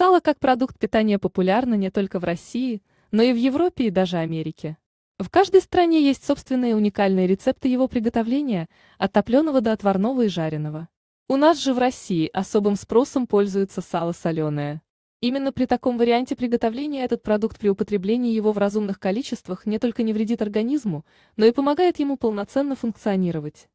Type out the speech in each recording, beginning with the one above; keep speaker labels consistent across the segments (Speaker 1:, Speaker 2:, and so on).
Speaker 1: Сало как продукт питания популярно не только в России, но и в Европе и даже Америке. В каждой стране есть собственные уникальные рецепты его приготовления, от топленого до отварного и жареного. У нас же в России особым спросом пользуется сало соленое. Именно при таком варианте приготовления этот продукт при употреблении его в разумных количествах не только не вредит организму, но и помогает ему полноценно функционировать.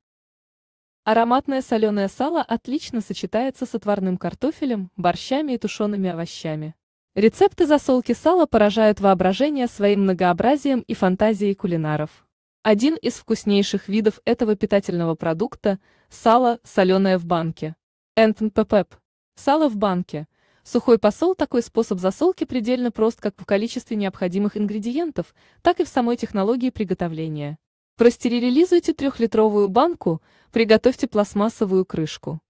Speaker 1: Ароматное соленое сало отлично сочетается с отварным картофелем, борщами и тушеными овощами. Рецепты засолки сала поражают воображение своим многообразием и фантазией кулинаров. Один из вкуснейших видов этого питательного продукта – сало, соленое в банке. НППП. Сало в банке. Сухой посол – такой способ засолки предельно прост как в количестве необходимых ингредиентов, так и в самой технологии приготовления. Простерилизуйте трехлитровую банку, приготовьте пластмассовую крышку.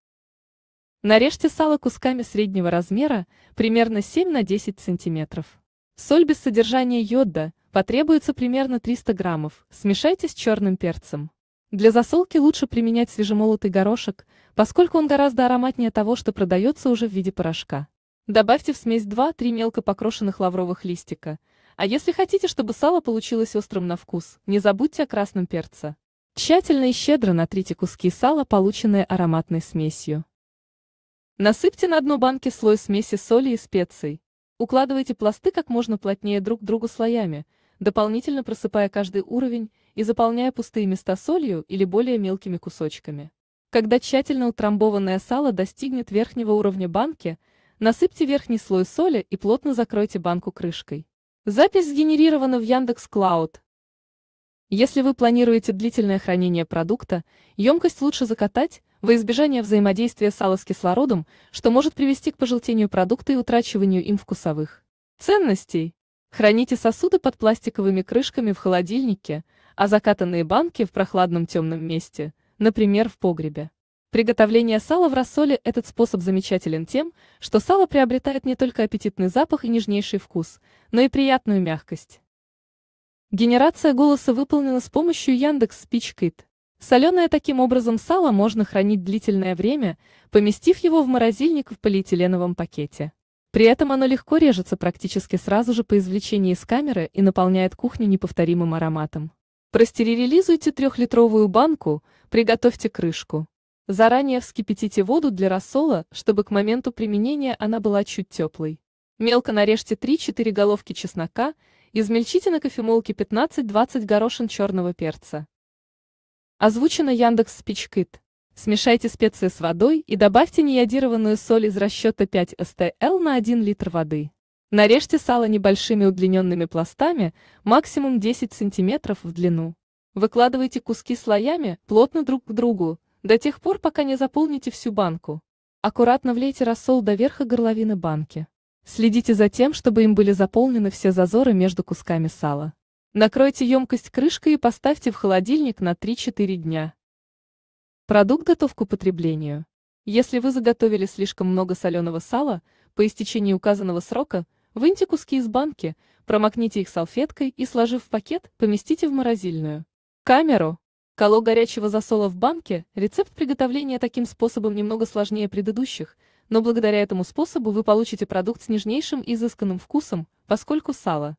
Speaker 1: Нарежьте сало кусками среднего размера, примерно 7 на 10 см. Соль без содержания йода потребуется примерно 300 граммов, смешайте с черным перцем. Для засолки лучше применять свежемолотый горошек, поскольку он гораздо ароматнее того, что продается уже в виде порошка. Добавьте в смесь 2-3 мелко покрошенных лавровых листика – а если хотите, чтобы сало получилось острым на вкус, не забудьте о красном перце. Тщательно и щедро натрите куски сала, полученные ароматной смесью. Насыпьте на дно банки слой смеси соли и специй. Укладывайте пласты как можно плотнее друг к другу слоями, дополнительно просыпая каждый уровень и заполняя пустые места солью или более мелкими кусочками. Когда тщательно утрамбованное сало достигнет верхнего уровня банки, насыпьте верхний слой соли и плотно закройте банку крышкой. Запись сгенерирована в Яндекс Клауд. Если вы планируете длительное хранение продукта, емкость лучше закатать во избежание взаимодействия сала с кислородом, что может привести к пожелтению продукта и утрачиванию им вкусовых ценностей. Храните сосуды под пластиковыми крышками в холодильнике, а закатанные банки в прохладном темном месте, например, в погребе. Приготовление сала в рассоле этот способ замечателен тем, что сало приобретает не только аппетитный запах и нежнейший вкус, но и приятную мягкость. Генерация голоса выполнена с помощью Яндекс Спичкит. Соленое таким образом сало можно хранить длительное время, поместив его в морозильник в полиэтиленовом пакете. При этом оно легко режется практически сразу же по извлечении из камеры и наполняет кухню неповторимым ароматом. Простерилизуйте трехлитровую банку, приготовьте крышку. Заранее вскипятите воду для рассола, чтобы к моменту применения она была чуть теплой. Мелко нарежьте 3-4 головки чеснока, измельчите на кофемолке 15-20 горошин черного перца. Озвучено Яндекс Спичкит. Смешайте специи с водой и добавьте неядированную соль из расчета 5 СТЛ на 1 литр воды. Нарежьте сало небольшими удлиненными пластами, максимум 10 см в длину. Выкладывайте куски слоями, плотно друг к другу, до тех пор, пока не заполните всю банку. Аккуратно влейте рассол до верха горловины банки. Следите за тем, чтобы им были заполнены все зазоры между кусками сала. Накройте емкость крышкой и поставьте в холодильник на 3-4 дня. Продукт готов к употреблению. Если вы заготовили слишком много соленого сала, по истечении указанного срока, выньте куски из банки, промокните их салфеткой и, сложив в пакет, поместите в морозильную камеру. Кало горячего засола в банке, рецепт приготовления таким способом немного сложнее предыдущих, но благодаря этому способу вы получите продукт с нежнейшим и изысканным вкусом, поскольку сало.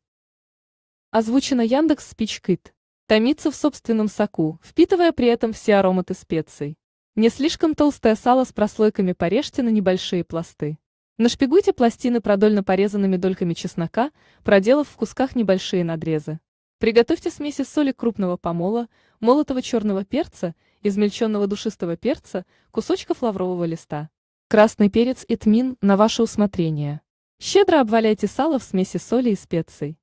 Speaker 1: Озвучено Яндекс Спичкит. Томится в собственном соку, впитывая при этом все ароматы специй. Не слишком толстое сало с прослойками порежьте на небольшие пласты. Нашпигуйте пластины продольно порезанными дольками чеснока, проделав в кусках небольшие надрезы. Приготовьте смесь из соли крупного помола, молотого черного перца, измельченного душистого перца, кусочков лаврового листа. Красный перец и тмин на ваше усмотрение. Щедро обваляйте сало в смеси соли и специй.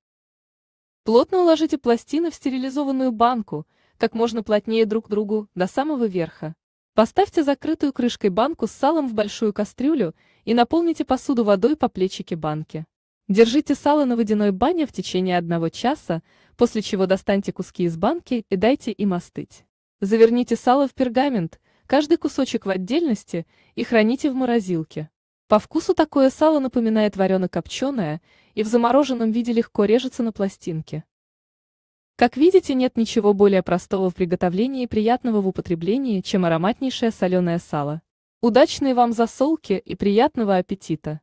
Speaker 1: Плотно уложите пластины в стерилизованную банку, как можно плотнее друг к другу, до самого верха. Поставьте закрытую крышкой банку с салом в большую кастрюлю и наполните посуду водой по плечике банки. Держите сало на водяной бане в течение одного часа, после чего достаньте куски из банки и дайте им остыть. Заверните сало в пергамент, каждый кусочек в отдельности, и храните в морозилке. По вкусу такое сало напоминает варено-копченое и в замороженном виде легко режется на пластинке. Как видите, нет ничего более простого в приготовлении и приятного в употреблении, чем ароматнейшее соленое сало. Удачной вам засолки и приятного аппетита!